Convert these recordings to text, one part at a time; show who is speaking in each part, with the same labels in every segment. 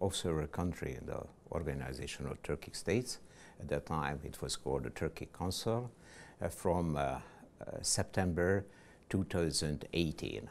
Speaker 1: observer country in the Organization of Turkic States. At that time, it was called the Turkic Council uh, from uh, uh, September 2018.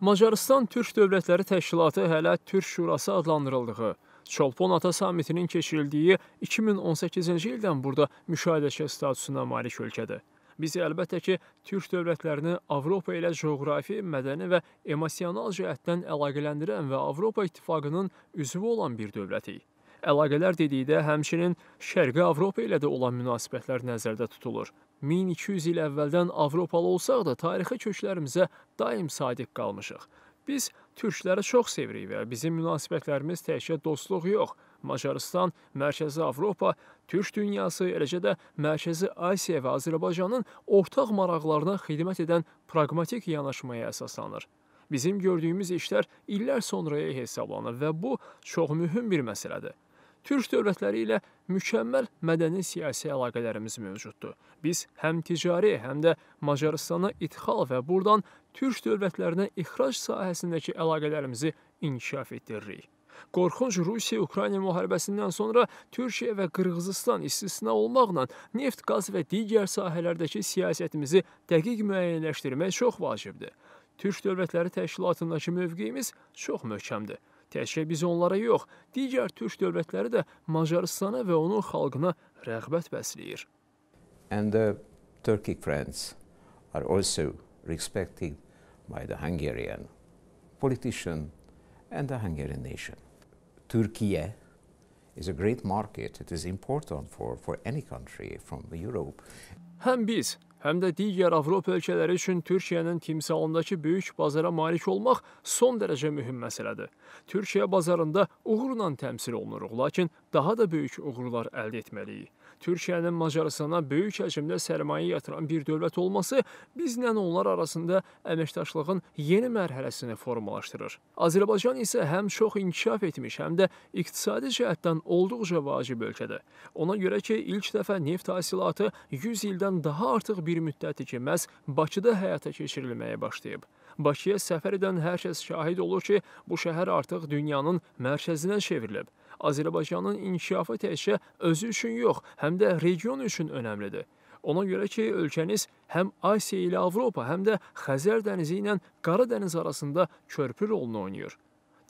Speaker 2: Macarıstan Türk Dövlətləri Təşkilatı hələ Türk Şurası adlandırıldığı, Çolpon Ata Samitinin keçirildiyi 2018-ci ildən burada müşahidəçi statusuna malik ölkədir. Bizi əlbəttə ki, Türk dövlətlərini Avropa ilə coğrafi, mədəni və emosional cəhətdən əlaqələndirən və Avropa İttifaqının üzvü olan bir dövlətik. Əlaqələr dedikdə həmçinin Şərqi Avropa ilə də olan münasibətlər nəzərdə tutulur. 1200 il əvvəldən Avropalı olsaq da tarixi köklərimizə daim sadiq qalmışıq. Biz türkləri çox sevirik və bizim münasibətlərimiz təkcə dostluq yox, Macarıstan, Mərkəzi Avropa, Türk dünyası, eləcə də Mərkəzi Asiya və Azərbaycanın ortaq maraqlarına xidmət edən praqmatik yanaşmaya əsaslanır. Bizim gördüyümüz işlər illər sonraya hesablanır və bu çox mühüm bir məsələdir. Türk dövlətləri ilə mükəmməl mədəni siyasi əlaqələrimiz mövcuddur. Biz həm ticari, həm də Macaristana idxal və buradan Türk dövlətlərinə ixrac sahəsindəki əlaqələrimizi inkişaf etdiririk. Qorxunc Rusiya-Ukrayna müharibəsindən sonra Türkiyə və Qırğızistan istisna olmaqla neft, qaz və digər sahələrdəki siyasətimizi dəqiq müəyyənləşdirmək çox vacibdir. Türk dövlətləri təşkilatındakı mövqeyimiz çox möhkəmdir. Təkcə biz onlara yox, digər türk dövlətləri də Macaristana və onun xalqına rəğbət bəsləyir.
Speaker 1: And the Turkic friends are also respected by the Hungarian politician and the Hungarian nation. Türkiye is a great market. It is important for, for any country from
Speaker 2: Europe. Həm biz, həm də digər Avropa ölkələri üçün Türkiyənin timsalındakı böyük bazara malik olmaq son dərəcə mühüm məsələdir. Türkiyə bazarında uğurla təmsil olunuruq, lakin daha da böyük uğurlar əldə etməliyik. Türkiyənin Macarıstana böyük həcmdə sərmayə yatıran bir dövlət olması bizlə onlar arasında əməkdaşlığın yeni mərhələsini formalaşdırır. Azərbaycan isə həm çox inkişaf etmiş, həm də iqtisadi cəhətdən olduqca vacib ölkədir. Ona görə ki, ilk dəfə neft hasilatı 100 ildən daha artıq bir müddətdir ki, məhz Bakıda həyata keçirilməyə başlayıb. Bakıya səfər edən hər kəs şahid olur ki, bu şəhər artıq dünyanın mərkəzinə çevrilib. Azərbaycanın inkişafı təkcə özü üçün yox, həm də region üçün önəmlidir. Ona görə ki, ölkəniz həm Asiya ilə Avropa, həm də Xəzər dənizi ilə Qara dəniz arasında körpü rolunu oynayır.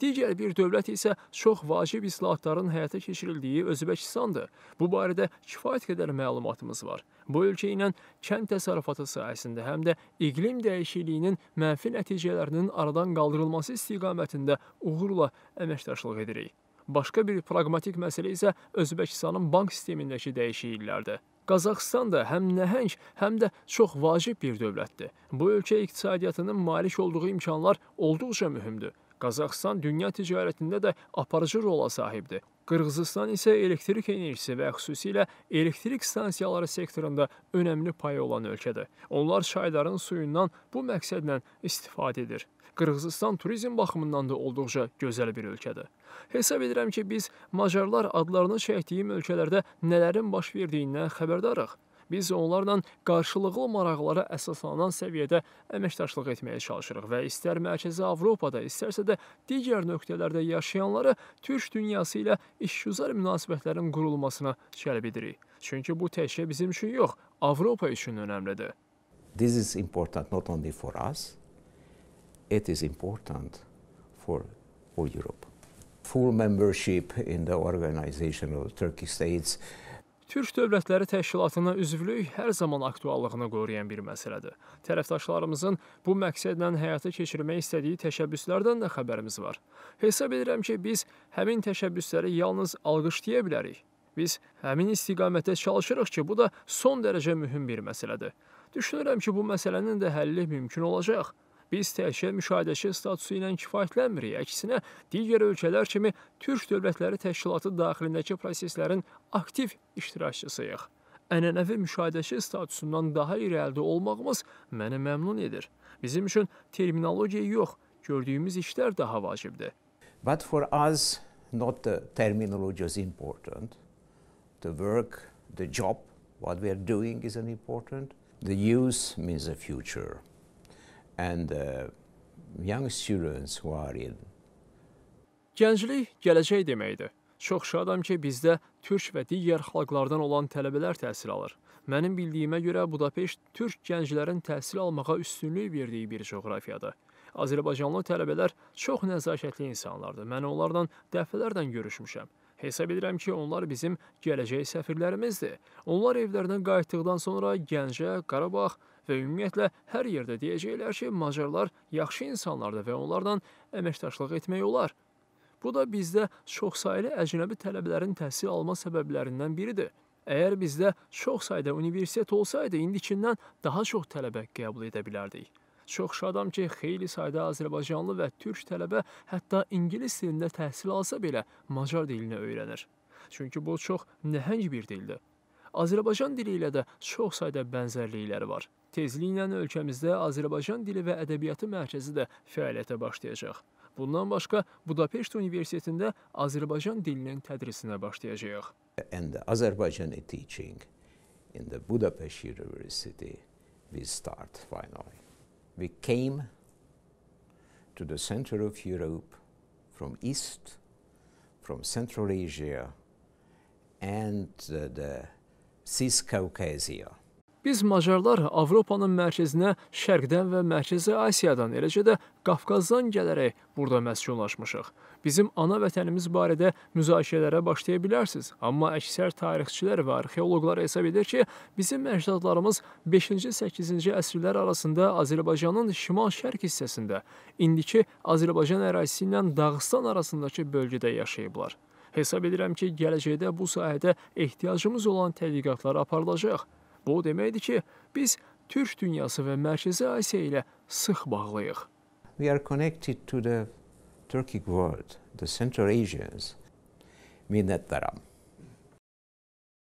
Speaker 2: Digər bir dövlət isə çox vacib islahatların həyata keçirildiyi Özbəkistandır. Bu barədə kifayət qədər məlumatımız var. Bu ölkə ilə kənd təsərrüfatı sahəsində həm də iqlim dəyişikliyinin mənfi nəticələrinin aradan qaldırılması istiqamətində uğurla əməkdaşlıq edirik. Başqa bir praqmatik məsələ isə Özbəkistanın bank sistemindəki dəyişikliklərdir. Qazaxıstan da həm nəhəng, həm də çox vacib bir dövlətdir. Bu ölkə iqtisadiyyatının malik olduğu imkanlar olduqca mühümdür. Qazaxıstan dünya ticarətində də aparıcı rola sahibdir. Qırğızıstan isə elektrik enerjisi və xüsusilə elektrik stansiyaları sektorunda önəmli payı olan ölkədir. Onlar çayların suyundan bu məqsədlə istifadə edir. Qırğızıstan turizm baxımından da olduqca gözəl bir ölkədir. Hesab edirəm ki, biz Macarlar adlarını çəkdiyim ölkələrdə nələrin baş verdiyindən xəbərdarıq. Biz onlarla qarşılıqlı maraqlara əsaslanan səviyyədə əməkdaşlıq etməyə çalışırıq və istər Mərkəzi Avropada, istərsə də digər nöqtələrdə yaşayanları türk dünyası ilə işgüzar münasibətlərin qurulmasına cəlb edirik. Çünki bu təkcə bizim üçün yox, Avropa üçün önəmlidir.
Speaker 1: This is important not only for us, it is important for for Europe. Full membership in the organization of Turkish states
Speaker 2: Türk Dövlətləri Təşkilatına üzvlük hər zaman aktuallığını qoruyan bir məsələdir. Tərəfdaşlarımızın bu məqsədlə həyata keçirmək istədiyi təşəbbüslərdən də xəbərimiz var. Hesab edirəm ki, biz həmin təşəbbüsləri yalnız alqışlaya bilərik. Biz həmin istiqamətdə çalışırıq ki, bu da son dərəcə mühüm bir məsələdir. Düşünürəm ki, bu məsələnin də həlli mümkün olacaq. Biz təkcə müşahidəçi statusu ilə kifayətlənmirik. Əksinə, digər ölkələr kimi Türk dövlətləri təşkilatı daxilindəki proseslərin aktiv iştirakçısıyıq. Ənənəvi müşahidəçi statusundan daha irəlidə olmağımız məni məmnun edir. Bizim üçün terminologiya yox, gördüyümüz işlər daha vacibdir. But for us not the
Speaker 1: terminology is important. The work, the job, what we are
Speaker 2: doing is important.
Speaker 1: The use means the future and uh, young students who are in.
Speaker 2: Gənclik gələcək deməkdir. Çox şadam ki, bizdə türk və digər xalqlardan olan tələbələr təhsil alır. Mənim bildiyimə görə Budapeşt türk gənclərin təhsil almağa üstünlük verdiyi bir coğrafiyadır. Azərbaycanlı tələbələr çox nəzakətli insanlardır. Mən onlardan dəfələrlə görüşmüşəm. Hesab edirəm ki, onlar bizim gələcək səfirlərimizdir. Onlar evlərinə qayıtdıqdan sonra Gəncə, Qarabağ, və ümumiyyətlə hər yerdə deyəcəklər ki, macarlar yaxşı insanlardır və onlarla əməkdaşlıq etmək olar. Bu da bizdə çoxsaylı əcnəbi tələbələrin təhsil alma səbəblərindən biridir. Əgər bizdə çox sayda universitet olsaydı, indikindən daha çox tələbə qəbul edə bilərdik. Çox şadam ki, xeyli sayda azərbaycanlı və türk tələbə hətta ingilis dilində təhsil alsa belə macar dilini öyrənir. Çünki bu çox nəhəng bir dildir. Azərbaycan dili ilə də çox sayda bənzərlikləri var. Tezliklə ölkəmizdə Azərbaycan dili və ədəbiyyatı mərkəzi də fəaliyyətə başlayacaq. Bundan başqa Budapeşt Universitetində Azərbaycan dilinin tədrisinə başlayacağıq.
Speaker 1: And Azerbaijani teaching in the Budapest University we start finally. We came to the center of Europe from east, from Central Asia and uh, the Cis Caucasia.
Speaker 2: Biz macarlar Avropanın mərkəzinə Şərqdən və Mərkəzi Asiyadan, eləcə də Qafqazdan gələrək burada məskunlaşmışıq. Bizim ana vətənimiz barədə müzakirələrə başlaya bilərsiniz, amma əksər tarixçilər və arxeoloqlar hesab edir ki, bizim əcdadlarımız 5-8-ci əsrlər arasında Azərbaycanın şimal-şərq hissəsində, indiki Azərbaycan ərazisi ilə Dağıstan arasındakı bölgədə yaşayıblar. Hesab edirəm ki, gələcəkdə bu sahədə ehtiyacımız olan tədqiqatlar aparılacaq. Bu o deməkdir ki, biz Türk dünyası və Mərkəzi Asiya ilə sıx bağlıyıq.
Speaker 1: We are connected to the Turkic world, the Central Asians minnətdaram.